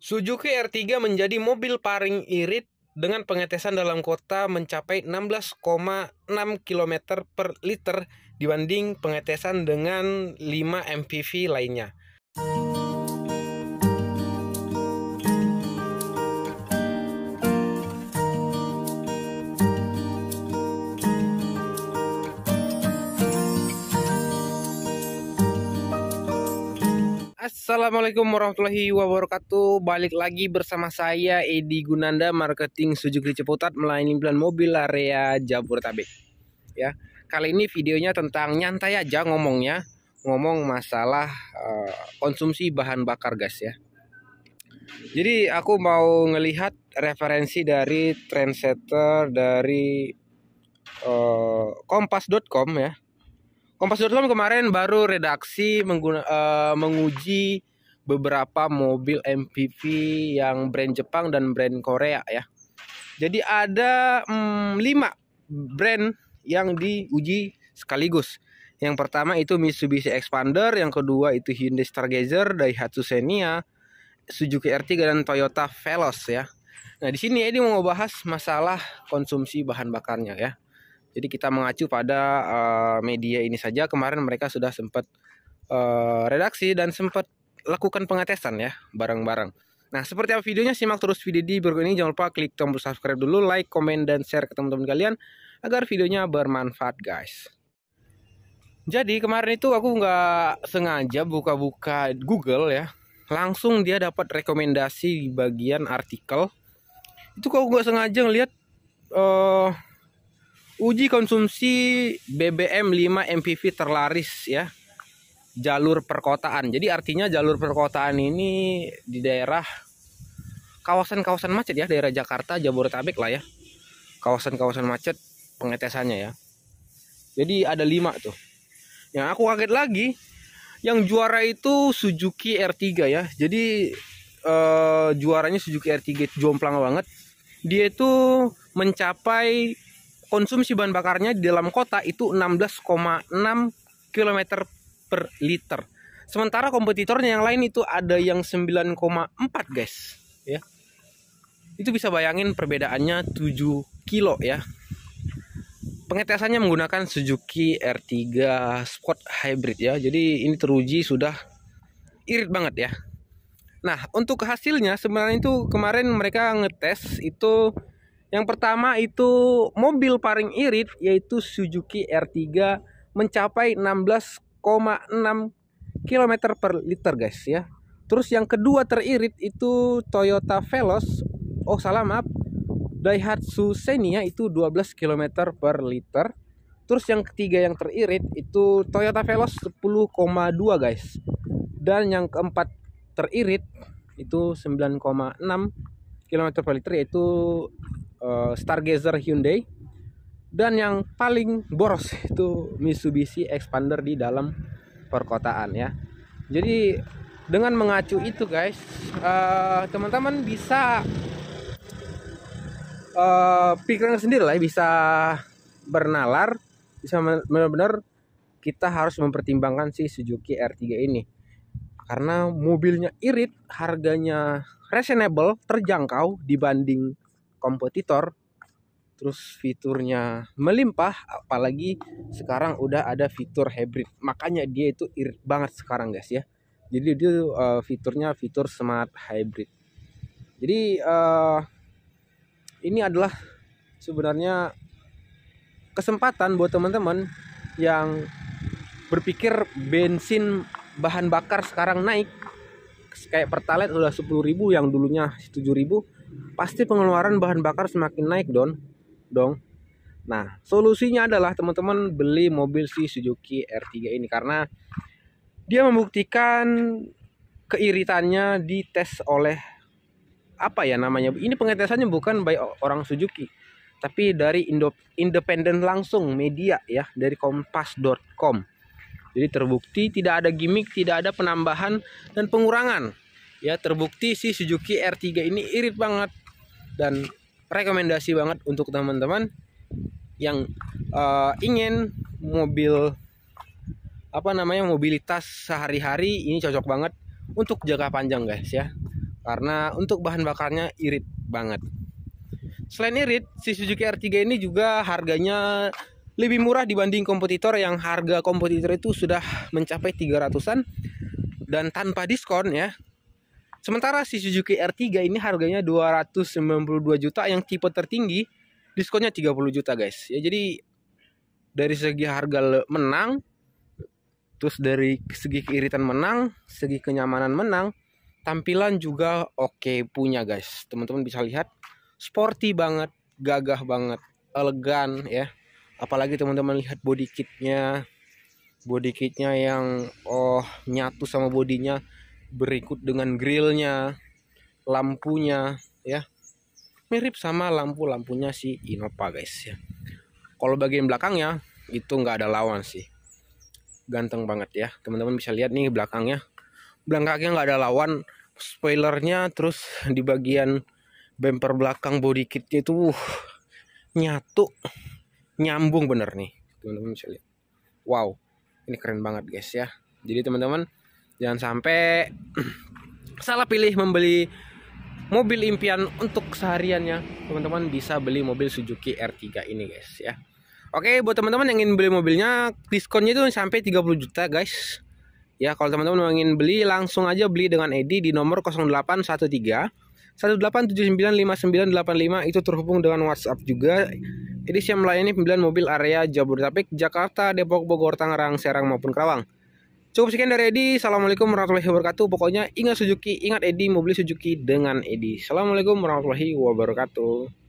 Suzuki R3 menjadi mobil paling irit dengan pengetesan dalam kota mencapai 16,6 km per liter dibanding pengetesan dengan 5 MPV lainnya. Assalamualaikum warahmatullahi wabarakatuh Balik lagi bersama saya Edi Gunanda Marketing Suzuki Ciputat Melayani pilihan mobil area Jabodetabek Ya, Kali ini videonya tentang nyantai aja ngomongnya Ngomong masalah uh, konsumsi bahan bakar gas ya Jadi aku mau ngelihat referensi dari trendsetter dari uh, eh, kompas.com ya Kompas.com kemarin baru redaksi mengguna, uh, menguji beberapa mobil MPV yang brand Jepang dan brand Korea ya. Jadi ada hmm, lima brand yang diuji sekaligus. Yang pertama itu Mitsubishi Expander, yang kedua itu Hyundai Stargazer, Daihatsu Xenia, Suzuki R3 dan Toyota Veloz ya. Nah, di sini Edi mau bahas masalah konsumsi bahan bakarnya ya. Jadi kita mengacu pada uh, media ini saja kemarin mereka sudah sempat uh, redaksi dan sempat lakukan pengetesan ya barang-barang. Nah, seperti apa videonya simak terus video di berikut ini. Jangan lupa klik tombol subscribe dulu, like, komen dan share ke teman-teman kalian agar videonya bermanfaat, guys. Jadi kemarin itu aku nggak sengaja buka-buka Google ya, langsung dia dapat rekomendasi di bagian artikel. Itu kok nggak sengaja ngeliat uh, Uji konsumsi BBM 5 MPV terlaris ya. Jalur perkotaan. Jadi artinya jalur perkotaan ini di daerah kawasan-kawasan macet ya, daerah Jakarta, Jabodetabek lah ya. Kawasan-kawasan macet pengetesannya ya. Jadi ada 5 tuh. Yang aku kaget lagi yang juara itu Suzuki R3 ya. Jadi eh, juaranya Suzuki R3 jomplang banget. Dia itu mencapai konsumsi bahan bakarnya di dalam kota itu 16,6 km per liter. Sementara kompetitornya yang lain itu ada yang 9,4 guys, ya. Itu bisa bayangin perbedaannya 7 kilo ya. Pengetesannya menggunakan Suzuki R3 Sport Hybrid ya. Jadi ini teruji sudah irit banget ya. Nah, untuk hasilnya sebenarnya itu kemarin mereka ngetes itu yang pertama itu mobil paling irit yaitu Suzuki R3 mencapai 16,6 km per liter guys ya. Terus yang kedua teririt itu Toyota Veloz. Oh salah maaf. Daihatsu Xenia itu 12 km per liter. Terus yang ketiga yang teririt itu Toyota Veloz 10,2 guys. Dan yang keempat teririt itu 9,6 km per liter yaitu Eh, Stargazer Hyundai dan yang paling boros itu Mitsubishi Expander di dalam perkotaan ya. Jadi dengan mengacu itu guys, eh, teman-teman uh, bisa uh, pikiran sendiri lah, ya, bisa bernalar, bisa benar-benar kita harus mempertimbangkan si Suzuki R3 ini. Karena mobilnya irit, harganya reasonable, terjangkau dibanding kompetitor terus fiturnya melimpah apalagi sekarang udah ada fitur hybrid makanya dia itu irit banget sekarang guys ya jadi dia uh, fiturnya fitur smart hybrid jadi uh, ini adalah sebenarnya kesempatan buat teman-teman yang berpikir bensin bahan bakar sekarang naik kayak pertalite udah 10.000 yang dulunya 7.000 pasti pengeluaran bahan bakar semakin naik don dong nah solusinya adalah teman-teman beli mobil si Suzuki R3 ini karena dia membuktikan keiritannya dites oleh apa ya namanya ini pengetesannya bukan by orang Suzuki tapi dari independen langsung media ya dari kompas.com jadi terbukti tidak ada gimmick, tidak ada penambahan dan pengurangan. Ya terbukti si Suzuki R3 ini irit banget dan rekomendasi banget untuk teman-teman yang uh, ingin mobil apa namanya mobilitas sehari-hari ini cocok banget untuk jangka panjang guys ya karena untuk bahan bakarnya irit banget selain irit si Suzuki R3 ini juga harganya lebih murah dibanding kompetitor yang harga kompetitor itu sudah mencapai 300-an dan tanpa diskon ya. Sementara si Suzuki R3 ini harganya 292 juta yang tipe tertinggi, diskonnya 30 juta guys. Ya jadi dari segi harga menang, terus dari segi keiritan menang, segi kenyamanan menang, tampilan juga oke punya guys. Teman-teman bisa lihat sporty banget, gagah banget, elegan ya apalagi teman-teman lihat body kitnya body kitnya yang oh nyatu sama bodinya berikut dengan grillnya lampunya ya mirip sama lampu-lampunya si Innova guys ya kalau bagian belakangnya itu nggak ada lawan sih ganteng banget ya teman-teman bisa lihat nih belakangnya belakangnya nggak ada lawan spoilernya terus di bagian bumper belakang body kitnya itu uh, nyatu nyambung bener nih teman-teman bisa lihat wow ini keren banget guys ya jadi teman-teman jangan sampai salah pilih membeli mobil impian untuk sehariannya teman-teman bisa beli mobil Suzuki R3 ini guys ya Oke buat teman-teman yang ingin beli mobilnya diskonnya itu sampai 30 juta guys ya kalau teman-teman ingin beli langsung aja beli dengan Edi di nomor 0813 18795985 itu terhubung dengan WhatsApp juga jadi siap melayani pembelian mobil area Jabodetabek, Jakarta, Depok, Bogor, Tangerang, Serang maupun Karawang. Cukup sekian dari Edi. Assalamualaikum warahmatullahi wabarakatuh. Pokoknya ingat Suzuki, ingat Edi, mobil Suzuki dengan Edi. Assalamualaikum warahmatullahi wabarakatuh.